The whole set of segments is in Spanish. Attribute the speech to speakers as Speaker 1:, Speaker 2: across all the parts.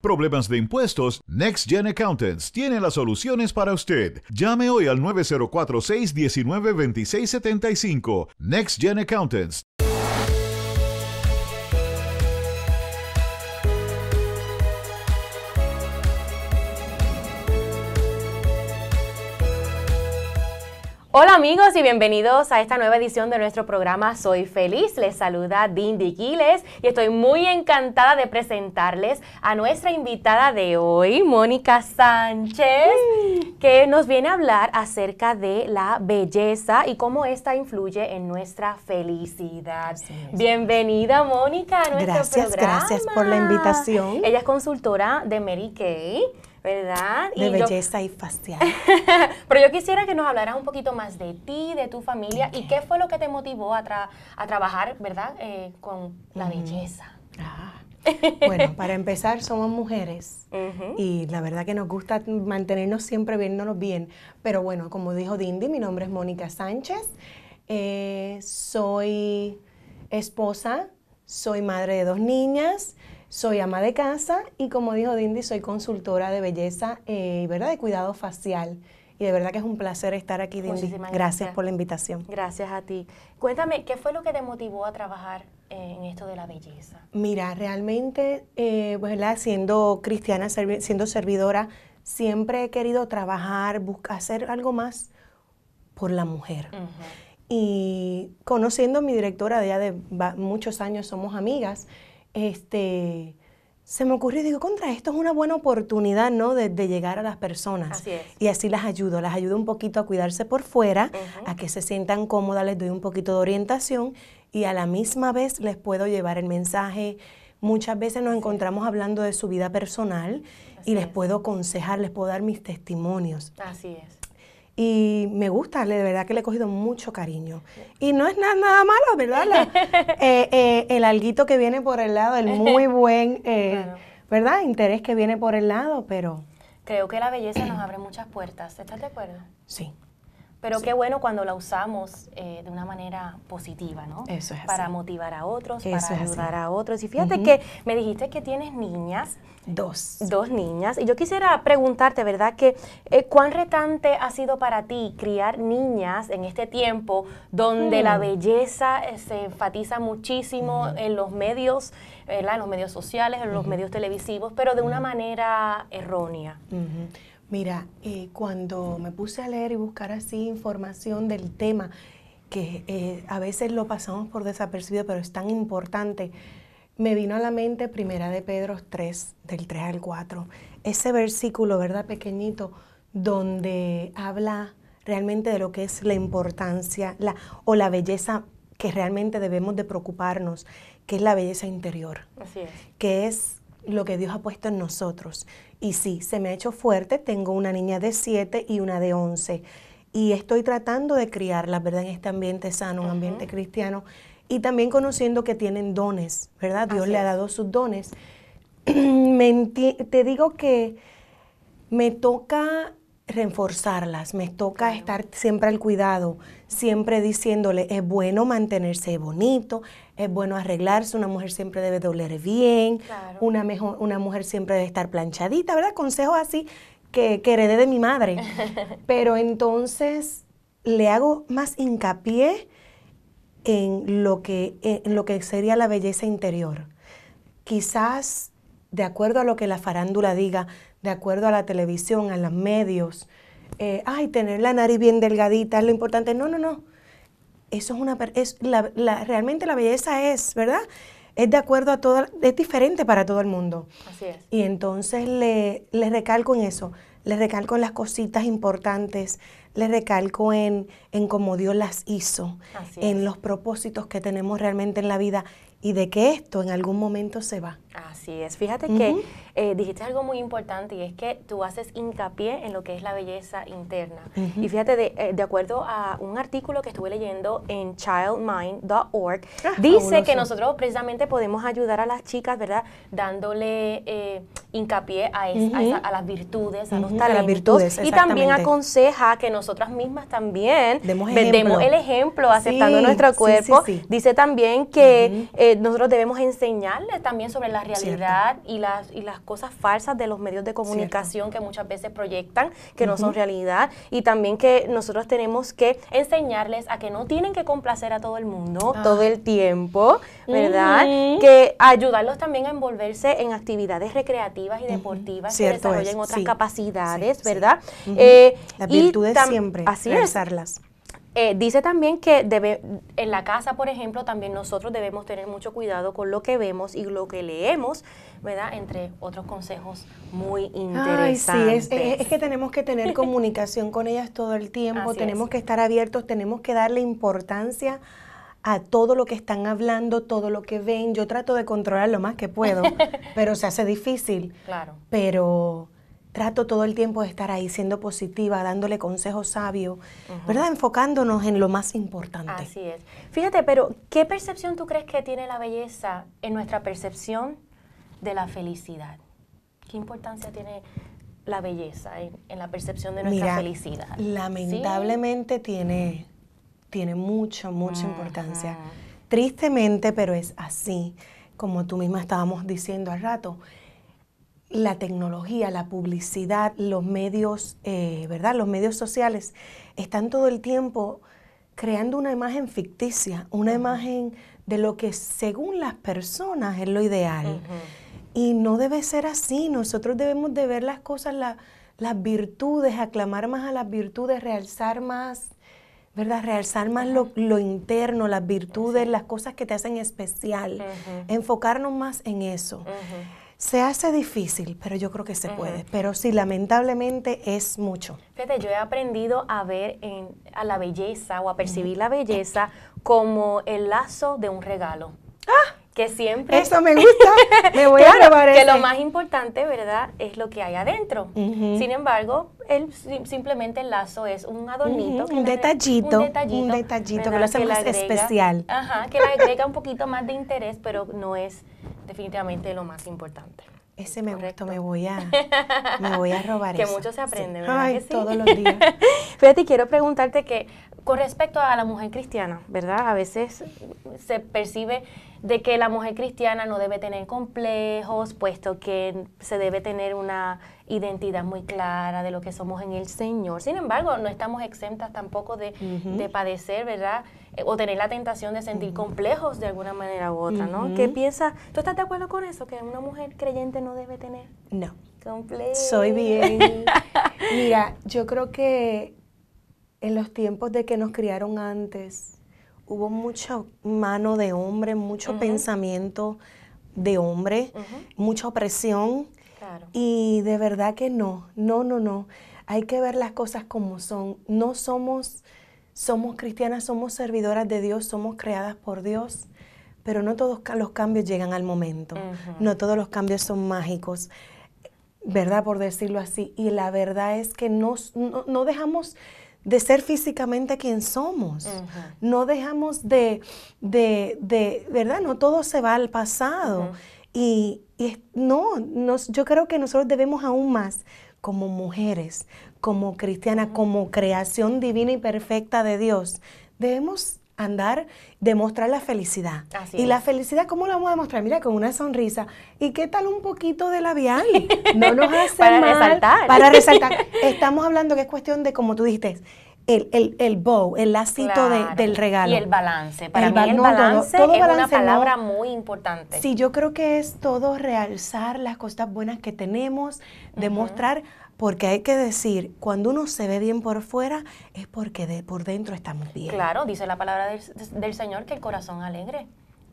Speaker 1: Problemas de impuestos, NextGen Accountants tiene las soluciones para usted. Llame hoy al 9046-192675. Next Gen Accountants. Hola amigos y bienvenidos a esta nueva edición de nuestro programa Soy Feliz. Les saluda Dindy Quiles y estoy muy encantada de presentarles a nuestra invitada de hoy, Mónica Sánchez, que nos viene a hablar acerca de la belleza y cómo esta influye en nuestra felicidad. Bienvenida Mónica a nuestro gracias, programa. Gracias, gracias por la invitación. Ella es consultora de Mary Kay ¿verdad? De y belleza y facial. Pero yo quisiera que nos hablaras un poquito más de ti, de tu familia y qué fue lo que te motivó a, trabajar, ¿verdad? Eh, con la belleza. Ah.
Speaker 2: Bueno, para empezar, somos mujeres y la verdad que nos gusta mantenernos siempre viéndonos bien. Pero bueno, como dijo Dindi, mi nombre es Mónica Sánchez, eh, soy esposa, soy madre de dos niñas, soy ama de casa y como dijo Dindy, soy consultora de belleza eh, y ¿verdad? de cuidado facial. Y de verdad que es un
Speaker 1: placer estar aquí, Dindy. gracias, por la invitación. Gracias a ti. Cuéntame, ¿qué fue lo que te motivó a trabajar en esto de la belleza?
Speaker 2: Mira, realmente, eh, la pues, siendo cristiana, siendo servidora, siempre he querido trabajar, hacer algo más por la mujer. Y conociendo a mi directora, de ya de muchos años somos amigas, este, se me ocurrió y digo, contra, esto es una buena oportunidad, ¿no? De, llegar a las personas. Así es. Y así las ayudo, las ayudo un poquito a cuidarse por fuera, a que se sientan cómodas, les doy un poquito de orientación y a la misma vez les puedo llevar el mensaje. Muchas veces nos encontramos hablando de su vida personal y les puedo aconsejar, les puedo dar mis testimonios. Así es y me gusta, de verdad que le he cogido mucho cariño. Y no es nada, malo, ¿verdad? Eh, eh, el alguito que viene por el lado, el muy buen, eh, ¿verdad? Interés que viene por el lado, pero...
Speaker 1: Creo que la belleza nos abre muchas puertas, ¿estás de acuerdo? Sí. Pero qué bueno cuando la usamos eh, de una manera positiva, ¿no? Eso es Para motivar a otros, para ayudar a otros. Y fíjate que me dijiste que tienes niñas. Dos. Dos niñas. Y yo quisiera preguntarte, ¿verdad? Que eh, cuán retante ha sido para ti criar niñas en este tiempo donde la mm. belleza eh, se enfatiza muchísimo en los medios, ¿verdad? En los medios sociales, en los medios televisivos, pero de una manera errónea.
Speaker 2: Mira, eh, cuando me puse a leer y buscar así información del tema, que eh, a veces lo pasamos por desapercibido, pero es tan importante, me vino a la mente Primera de Pedro 3, del 3 al 4. Ese versículo, ¿verdad? Pequeñito, donde habla realmente de lo que es la importancia la, o la belleza que realmente debemos de preocuparnos, que es la belleza interior. Así es. Que es lo que Dios ha puesto en nosotros. Y sí, se me ha hecho fuerte, tengo una niña de 7 y una de 11. Y estoy tratando de criarlas, ¿verdad? En este ambiente sano, un ambiente cristiano. Y también conociendo que tienen dones, ¿verdad? Dios le ha dado sus dones. te digo que me toca reforzarlas, me toca estar siempre al cuidado, siempre diciéndole, es bueno mantenerse bonito, es bueno arreglarse, una mujer siempre debe doler bien, una, mejor, una mujer siempre debe estar planchadita, ¿verdad? Consejo así que, heredé de mi madre. Pero entonces le hago más hincapié en lo que, en lo que sería la belleza interior. Quizás, de acuerdo a lo que la farándula diga, de acuerdo a la televisión, a los medios. Eh, ay, tener la nariz bien delgadita es lo importante. No, no, no. Eso es una. Es la, la, realmente la belleza es, ¿verdad? Es de acuerdo a todo, es diferente para todo el mundo. Así es. Y entonces le, le recalco en eso, le recalco en las cositas importantes, le recalco en, en cómo Dios las hizo, en los propósitos que tenemos realmente en la vida y de que esto en algún momento se va.
Speaker 1: Así es. Fíjate que eh, dijiste algo muy importante y es que tú haces hincapié en lo que es la belleza interna. Y fíjate, eh, de, acuerdo a un artículo que estuve leyendo en childmind.org, ah, dice que nosotros precisamente podemos ayudar a las chicas, ¿verdad? Dándole eh, hincapié a, las virtudes, a los talentos. y también aconseja que nosotras mismas también vendemos el ejemplo aceptando nuestro cuerpo. dice también que nosotros debemos enseñarles también sobre la realidad y las, y las cosas falsas de los medios de comunicación que muchas veces proyectan que no son realidad y también que nosotros tenemos que enseñarles a que no tienen que complacer a todo el mundo ah. todo el tiempo, ¿verdad? Que ayudarlos también a envolverse en actividades recreativas y deportivas que desarrollen otras capacidades, ¿verdad? Eh, las virtudes siempre, así eh, dice también que debe, en la casa, por ejemplo, también nosotros debemos tener mucho cuidado con lo que vemos y lo que leemos, ¿verdad? Entre otros consejos muy interesantes. sí, es, que
Speaker 2: tenemos que tener comunicación con ellas todo el tiempo, tenemos que estar abiertos, tenemos que darle importancia a todo lo que están hablando, todo lo que ven. Yo trato de controlar lo más que puedo, pero se hace difícil. Claro. Pero trato todo el tiempo de estar ahí siendo positiva, dándole consejos sabios, ¿verdad? Enfocándonos en lo más importante.
Speaker 1: Así es. Fíjate, pero ¿qué percepción tú crees que tiene la belleza en nuestra percepción de la felicidad? ¿Qué importancia tiene la belleza en, la percepción de nuestra felicidad?
Speaker 2: Lamentablemente tiene, tiene mucho, mucha importancia. Tristemente, pero es así, como tú misma estábamos diciendo al rato la tecnología, la publicidad, los medios, eh, ¿verdad? Los medios sociales están todo el tiempo creando una imagen ficticia, una imagen de lo que según las personas es lo ideal. Y no debe ser así, nosotros debemos de ver las cosas, las virtudes, aclamar más a las virtudes, realzar más, ¿verdad? Realzar más lo, lo, interno, las virtudes, las cosas que te hacen especial, enfocarnos más en eso. Se hace difícil, pero yo creo que se puede. Pero sí, lamentablemente es mucho.
Speaker 1: Fede, yo he aprendido a ver a la belleza o a percibir la belleza como el lazo de un regalo. ¡Ah! siempre... Eso me gusta, me voy a robar Que lo más importante, ¿verdad?, es lo que hay adentro. Sin embargo, el, simplemente el lazo es un adornito. un, detallito, un, detallito, que lo hace especial. Ajá, que le agrega un poquito más de interés, pero no es definitivamente lo más importante. Ese me gusta, me voy a, me voy a robar Que mucho se aprende, ¿verdad todos los días. Fíjate, quiero preguntarte que con respecto a la mujer cristiana, ¿verdad? A veces se percibe de que la mujer cristiana no debe tener complejos, puesto que se debe tener una identidad muy clara de lo que somos en el Señor. Sin embargo, no estamos exentas tampoco de, padecer, ¿verdad? Eh, o tener la tentación de sentir complejos de alguna manera u otra, ¿no? ¿Qué piensas? ¿Tú estás de acuerdo con eso? ¿Que una mujer creyente no debe tener? No. Complejos.
Speaker 2: Soy bien. Mira, yo creo que en los tiempos de que nos criaron antes, hubo mucha mano de hombre, mucho pensamiento de hombre, mucha opresión. Y de verdad que no, no, no, no. Hay que ver las cosas como son. No somos, somos cristianas, somos servidoras de Dios, somos creadas por Dios, pero no todos los cambios llegan al momento. No todos los cambios son mágicos, ¿verdad? Por decirlo así. Y la verdad es que no, no dejamos de ser físicamente quien somos. No dejamos de, de, de, ¿verdad? No todo se va al pasado. Y, no, nos, yo creo que nosotros debemos aún más, como mujeres, como cristianas, como creación divina y perfecta de Dios, debemos andar, demostrar la felicidad. y la felicidad, ¿cómo la vamos a demostrar? Mira, con una sonrisa. ¿Y qué tal un poquito de labial? No nos hace para resaltar. Para resaltar. Estamos hablando que es cuestión de, como tú dijiste, el, el, el bow, el lacito del regalo. Y el
Speaker 1: balance. Para mí el balance, es una palabra muy importante. Sí,
Speaker 2: yo creo que es todo realzar las cosas buenas que tenemos, demostrar porque hay que decir, cuando uno se ve bien por fuera, es porque de, por dentro estamos bien. Claro,
Speaker 1: dice la palabra del, Señor que el corazón alegre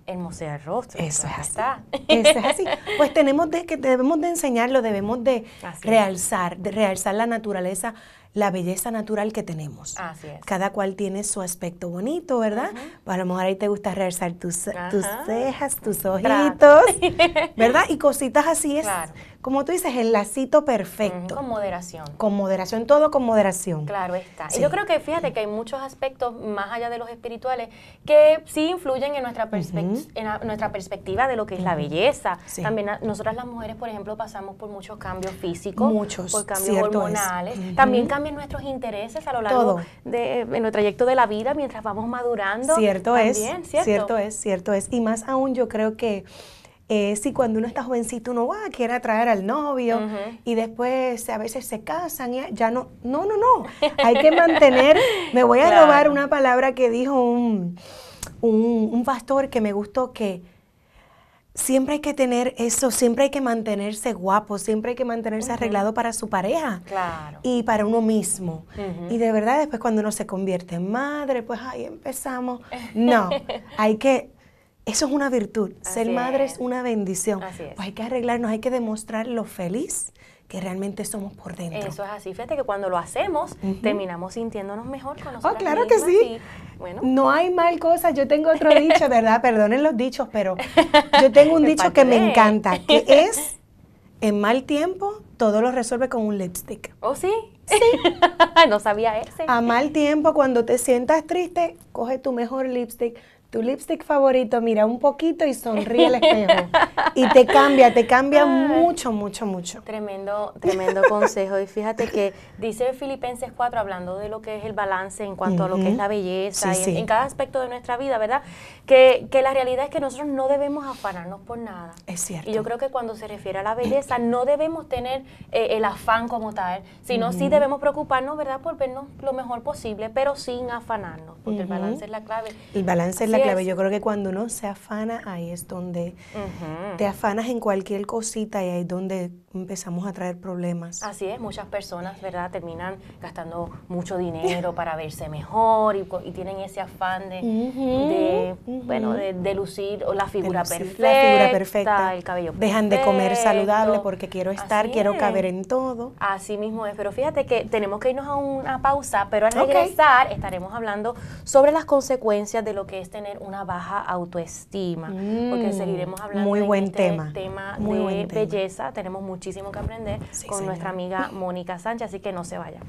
Speaker 1: hermosea el rostro. Eso es así.
Speaker 2: Eso es así. Pues tenemos de, que debemos de enseñarlo, debemos de
Speaker 1: realzar,
Speaker 2: de realzar la naturaleza la belleza natural que tenemos. Así es. Cada cual tiene su aspecto bonito, ¿verdad? Pues, a lo mejor ahí te gusta realzar tus, tus cejas, tus ojitos, ¿verdad? Y cositas así es. Como tú dices, el lacito perfecto. Con moderación. Con moderación, todo con moderación. Claro
Speaker 1: está. Y yo creo que fíjate que hay muchos aspectos más allá de los espirituales que sí influyen en nuestra, perspectiva de lo que es la belleza. También nosotras las mujeres, por ejemplo, pasamos por muchos cambios físicos, muchos, por cambios hormonales, también cambios nuestros intereses a lo largo de en el trayecto de la vida mientras vamos madurando. Cierto es, ¿cierto? es, cierto
Speaker 2: es. Y más aún yo creo que eh, si cuando uno está jovencito uno va, quiere atraer al novio y después a veces se casan y ya no, no, no, no, hay que mantener, me voy a robar una palabra que dijo un, un pastor que me gustó que siempre hay que tener eso, siempre hay que mantenerse guapo, siempre hay que mantenerse arreglado para su pareja y para uno mismo. Y de verdad, después cuando uno se convierte en madre, pues ahí empezamos.
Speaker 1: No,
Speaker 2: hay que, eso es una virtud, ser madre es. una bendición. Pues hay que arreglarnos, hay que demostrar lo feliz que realmente somos por dentro. Eso
Speaker 1: es así. Fíjate que cuando lo hacemos, terminamos sintiéndonos mejor con oh, nosotros. Oh, claro que sí.
Speaker 2: bueno. No hay mal cosa. Yo tengo otro dicho, ¿verdad? Perdonen los dichos, pero yo tengo un dicho que me encanta, que es, en mal tiempo, todo lo resuelve con un lipstick.
Speaker 1: ¿Oh, sí? Sí. no sabía ese. A mal
Speaker 2: tiempo, cuando te sientas triste, coge tu mejor lipstick tu lipstick favorito, mira un poquito y sonríe al espejo. y te cambia, te cambia mucho, mucho, mucho.
Speaker 1: Tremendo, tremendo consejo. Y fíjate que dice Filipenses 4, hablando de lo que es el balance en cuanto a lo que es la belleza en, cada aspecto de nuestra vida, ¿verdad? Que, la realidad es que nosotros no debemos afanarnos por nada. Es cierto. Y yo creo que cuando se refiere a la belleza, no debemos tener eh, el afán como tal, sino sí debemos preocuparnos, ¿verdad?, por vernos lo mejor posible, pero sin afanarnos, porque el balance es la clave.
Speaker 2: El balance es yo creo que cuando uno se afana, ahí es donde te afanas en cualquier cosita y ahí es donde empezamos a traer problemas.
Speaker 1: Así es, muchas personas, ¿verdad?, terminan gastando mucho dinero para verse mejor y, tienen ese afán de, bueno, de, lucir la figura perfecta, perfecta, el cabello perfecto. Dejan de comer saludable porque quiero estar,
Speaker 2: quiero caber en
Speaker 1: todo. Así mismo es, pero fíjate que tenemos que irnos a una pausa, pero al regresar estaremos hablando sobre las consecuencias de lo que es tener una baja autoestima, porque mm, seguiremos hablando muy buen este tema. tema muy de belleza, tenemos mucha muchísimo que aprender con nuestra amiga Mónica Sánchez, así que no se vayan.